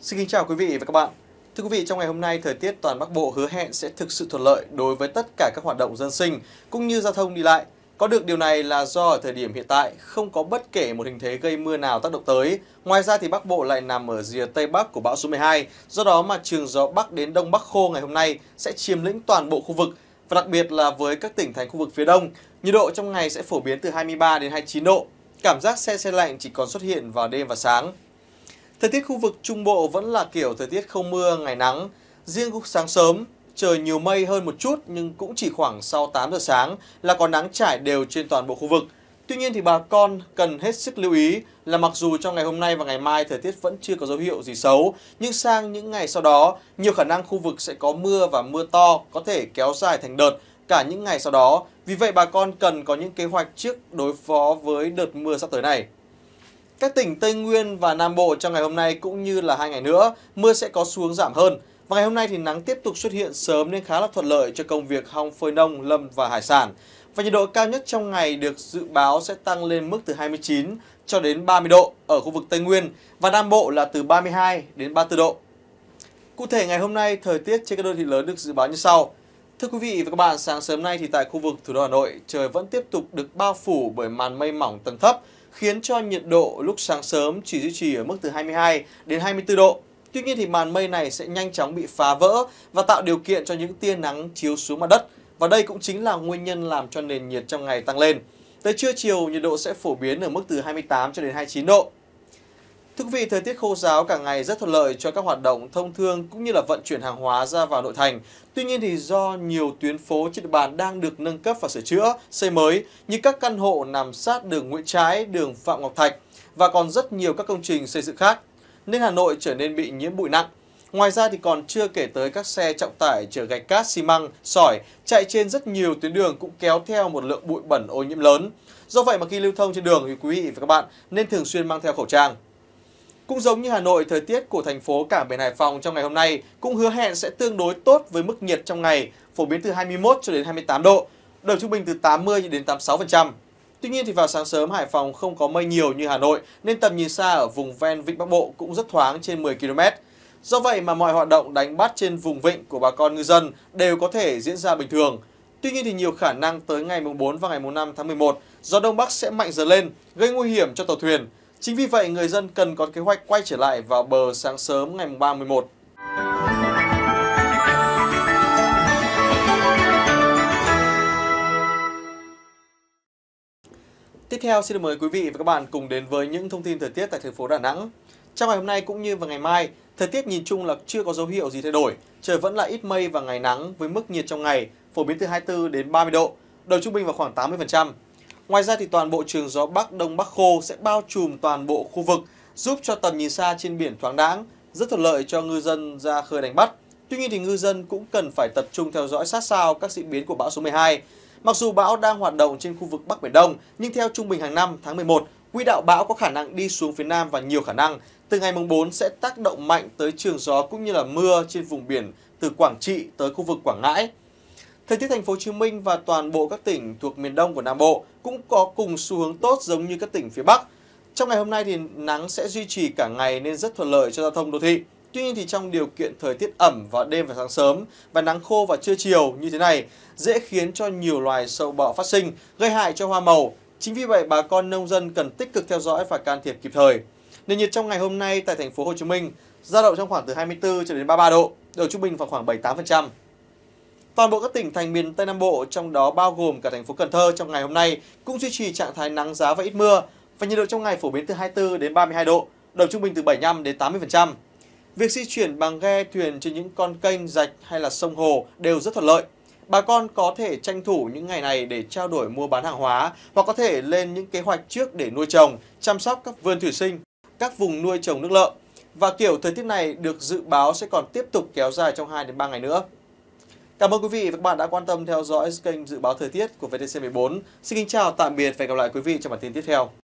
Xin kính chào quý vị và các bạn. Thưa quý vị, trong ngày hôm nay, thời tiết toàn Bắc Bộ hứa hẹn sẽ thực sự thuận lợi đối với tất cả các hoạt động dân sinh cũng như giao thông đi lại. Có được điều này là do ở thời điểm hiện tại không có bất kể một hình thế gây mưa nào tác động tới. Ngoài ra thì Bắc Bộ lại nằm ở rìa Tây Bắc của bão số 12, do đó mà trường gió Bắc đến Đông Bắc khô ngày hôm nay sẽ chiếm lĩnh toàn bộ khu vực và đặc biệt là với các tỉnh thành khu vực phía Đông. Nhiệt độ trong ngày sẽ phổ biến từ 23 đến 29 độ. Cảm giác xe xe lạnh chỉ còn xuất hiện vào đêm và sáng. Thời tiết khu vực Trung Bộ vẫn là kiểu thời tiết không mưa, ngày nắng. Riêng lúc sáng sớm, trời nhiều mây hơn một chút nhưng cũng chỉ khoảng sau 8 giờ sáng là có nắng trải đều trên toàn bộ khu vực. Tuy nhiên thì bà con cần hết sức lưu ý là mặc dù trong ngày hôm nay và ngày mai thời tiết vẫn chưa có dấu hiệu gì xấu, nhưng sang những ngày sau đó, nhiều khả năng khu vực sẽ có mưa và mưa to có thể kéo dài thành đợt cả những ngày sau đó. Vì vậy bà con cần có những kế hoạch trước đối phó với đợt mưa sắp tới này. Các tỉnh Tây Nguyên và Nam Bộ trong ngày hôm nay cũng như là hai ngày nữa, mưa sẽ có xuống giảm hơn. Và ngày hôm nay thì nắng tiếp tục xuất hiện sớm nên khá là thuận lợi cho công việc hong phơi nông, lâm và hải sản. Và nhiệt độ cao nhất trong ngày được dự báo sẽ tăng lên mức từ 29 cho đến 30 độ ở khu vực Tây Nguyên và Nam Bộ là từ 32 đến 34 độ. Cụ thể ngày hôm nay thời tiết trên các đô thị lớn được dự báo như sau. Thưa quý vị và các bạn, sáng sớm nay thì tại khu vực thủ đô Hà Nội, trời vẫn tiếp tục được bao phủ bởi màn mây mỏng tầng thấp khiến cho nhiệt độ lúc sáng sớm chỉ duy trì ở mức từ 22 đến 24 độ. Tuy nhiên thì màn mây này sẽ nhanh chóng bị phá vỡ và tạo điều kiện cho những tia nắng chiếu xuống mặt đất. Và đây cũng chính là nguyên nhân làm cho nền nhiệt trong ngày tăng lên. Tới trưa chiều, nhiệt độ sẽ phổ biến ở mức từ 28 cho đến 29 độ. Thưa quý vị, thời tiết khô giáo cả ngày rất thuận lợi cho các hoạt động thông thương cũng như là vận chuyển hàng hóa ra vào nội thành. Tuy nhiên thì do nhiều tuyến phố trên địa bàn đang được nâng cấp và sửa chữa, xây mới như các căn hộ nằm sát đường Nguyễn Trãi, đường Phạm Ngọc Thạch và còn rất nhiều các công trình xây dựng khác nên Hà Nội trở nên bị nhiễm bụi nặng. Ngoài ra thì còn chưa kể tới các xe trọng tải chở gạch cát xi măng, sỏi chạy trên rất nhiều tuyến đường cũng kéo theo một lượng bụi bẩn ô nhiễm lớn. Do vậy mà khi lưu thông trên đường thì quý vị và các bạn nên thường xuyên mang theo khẩu trang. Cũng giống như Hà Nội, thời tiết của thành phố Cảng Biển Hải Phòng trong ngày hôm nay cũng hứa hẹn sẽ tương đối tốt với mức nhiệt trong ngày phổ biến từ 21 cho đến 28 độ, độ trung bình từ 80 đến 86%. Tuy nhiên thì vào sáng sớm Hải Phòng không có mây nhiều như Hà Nội nên tầm nhìn xa ở vùng ven vịnh Bắc Bộ cũng rất thoáng trên 10 km. Do vậy mà mọi hoạt động đánh bắt trên vùng vịnh của bà con ngư dân đều có thể diễn ra bình thường. Tuy nhiên thì nhiều khả năng tới ngày mùng 4 và ngày mùng 5 tháng 11, gió đông bắc sẽ mạnh dần lên, gây nguy hiểm cho tàu thuyền. Chính vì vậy, người dân cần có kế hoạch quay trở lại vào bờ sáng sớm ngày 31. Tiếp theo, xin được mời quý vị và các bạn cùng đến với những thông tin thời tiết tại thành phố Đà Nẵng. Trong ngày hôm nay cũng như vào ngày mai, thời tiết nhìn chung là chưa có dấu hiệu gì thay đổi. Trời vẫn là ít mây và ngày nắng với mức nhiệt trong ngày phổ biến từ 24 đến 30 độ, đầu trung bình vào khoảng 80%. Ngoài ra thì toàn bộ trường gió Bắc Đông Bắc khô sẽ bao trùm toàn bộ khu vực, giúp cho tầm nhìn xa trên biển thoáng đãng, rất thuận lợi cho ngư dân ra khơi đánh bắt. Tuy nhiên thì ngư dân cũng cần phải tập trung theo dõi sát sao các diễn biến của bão số 12. Mặc dù bão đang hoạt động trên khu vực Bắc Biển Đông, nhưng theo trung bình hàng năm tháng 11, quỹ đạo bão có khả năng đi xuống phía Nam và nhiều khả năng từ ngày mùng 4 sẽ tác động mạnh tới trường gió cũng như là mưa trên vùng biển từ Quảng Trị tới khu vực Quảng Ngãi. Thời tiết thành phố Hồ Chí Minh và toàn bộ các tỉnh thuộc miền Đông của Nam Bộ cũng có cùng xu hướng tốt giống như các tỉnh phía Bắc. Trong ngày hôm nay thì nắng sẽ duy trì cả ngày nên rất thuận lợi cho giao thông đô thị. Tuy nhiên thì trong điều kiện thời tiết ẩm vào đêm và sáng sớm và nắng khô vào trưa chiều như thế này dễ khiến cho nhiều loài sâu bọ phát sinh, gây hại cho hoa màu. Chính vì vậy bà con nông dân cần tích cực theo dõi và can thiệp kịp thời. Nền nhiệt trong ngày hôm nay tại thành phố Hồ Chí Minh dao động trong khoảng từ 24 cho đến 33 độ, độ trung bình vào khoảng 78%. Toàn bộ các tỉnh thành miền Tây Nam Bộ, trong đó bao gồm cả thành phố Cần Thơ trong ngày hôm nay cũng duy trì trạng thái nắng giá và ít mưa và nhiệt độ trong ngày phổ biến từ 24 đến 32 độ, đồng trung bình từ 75 đến 80%. Việc di chuyển bằng ghe thuyền trên những con kênh, rạch hay là sông hồ đều rất thuận lợi. Bà con có thể tranh thủ những ngày này để trao đổi mua bán hàng hóa hoặc có thể lên những kế hoạch trước để nuôi trồng, chăm sóc các vườn thủy sinh, các vùng nuôi trồng nước lợ. Và kiểu thời tiết này được dự báo sẽ còn tiếp tục kéo dài trong 2 đến 3 ngày nữa. Cảm ơn quý vị và các bạn đã quan tâm theo dõi kênh dự báo thời tiết của VTC14. Xin kính chào, tạm biệt và hẹn gặp lại quý vị trong bản tin tiếp theo.